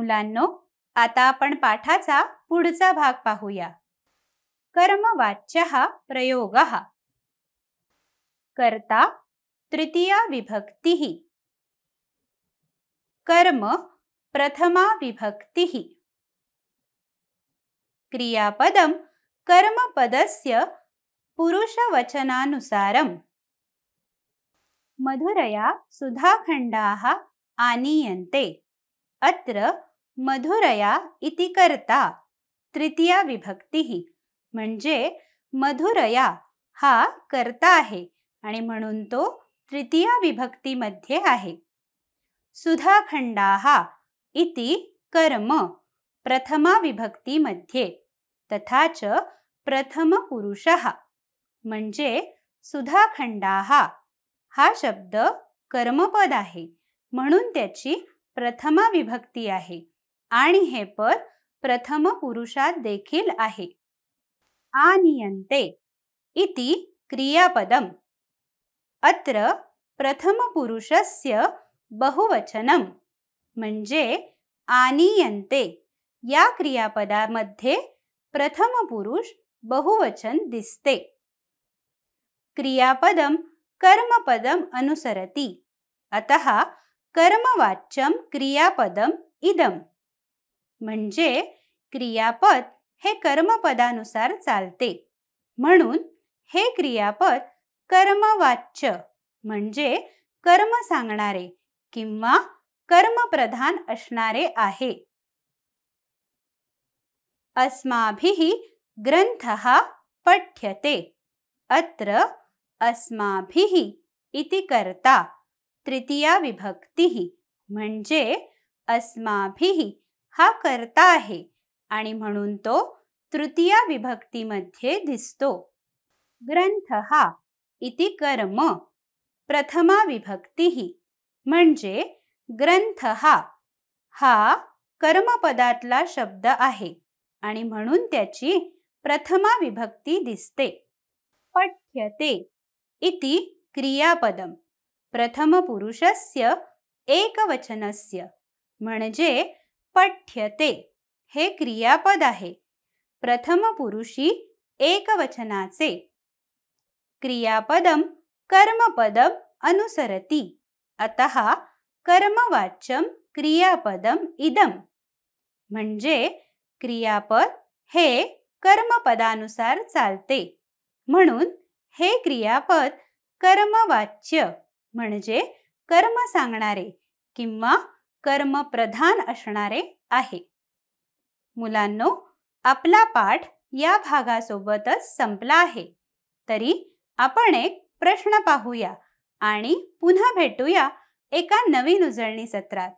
मुलांनो आता आपण पाठाचा पुढचा भाग पाहूया कर्मवाच्य प्रयोग कर्ता तृतीया विभक्ती कर्म प्रथमा विभक्ती क्रियापदम कर्मपदस्य पुरुषवचनानुसारम् मधुरया सुधाखण्डाः आनीयन्ते अत्र मधुरया इति करता तृतीया विभक्ती म्हणजे मधुरया हा कर्ता आहे आणि म्हणून तो तृतीया विभक्तीमध्ये आहे सुधाखंडाः इति कर्म प्रथमा विभक्तीमध्ये तथा च पुरुष म्हणजे सुधाखंडाः हा शब्द कर्मपद आहे म्हणून त्याची प्रथमा विभक्ती आहे आणि हे पद प्रथम पुरुषात देखील आहे आनियन्ते इति क्रियापदम् अत्र प्रथमपुरुषस्य बहुवचनं म्हणजे आनियन्ते या क्रियापदामध्ये प्रथम पुरुष बहुवचन दिसते क्रियापदम कर्मपदम अनुसरती अतः कर्मवाच्यम क्रियापदम इदम म्हणजे क्रियापद हे कर्मपदानुसार चालते म्हणून हे क्रियापद कर्मवाच्य म्हणजे कर्म सांगणारे किंवा कर्मप्रधान असणारे आहे अस्माभिः ग्रंथः पठ्यते अत्र अस्माभिः इति कर्ता तृतीया विभक्ती म्हणजे अस्माभिः हा कर्ता आहे आणि म्हणून तो तृतीया विभक्तीमध्ये दिसतो ग्रंथ हा इति कर्म प्रथमा विभक्ती म्हणजे ग्रंथ हा हा कर्मपदातला शब्द आहे आणि म्हणून त्याची प्रथमा विभक्ती दिसते पठ्यते इति क्रियापदम प्रथम पुरुषस्य एकवचनस्य म्हणजे पठ्यते हे क्रियापद आहे प्रथम पुरुषी एकवचनाचे क्रियापदम कर्मपदम अनुसरती अत कर्मवाच्यम क्रियापदम इदम म्हणजे क्रियापद हे कर्मपदानुसार चालते म्हणून हे क्रियापद कर्मवाच्य म्हणजे कर्म सांगणारे किंवा कर्म प्रधान असणारे आहे मुलांनो आपला पाठ या भागासोबतच संपला आहे तरी आपण एक प्रश्न पाहूया आणि पुन्हा भेटूया एका नवीन उजळणी सत्रात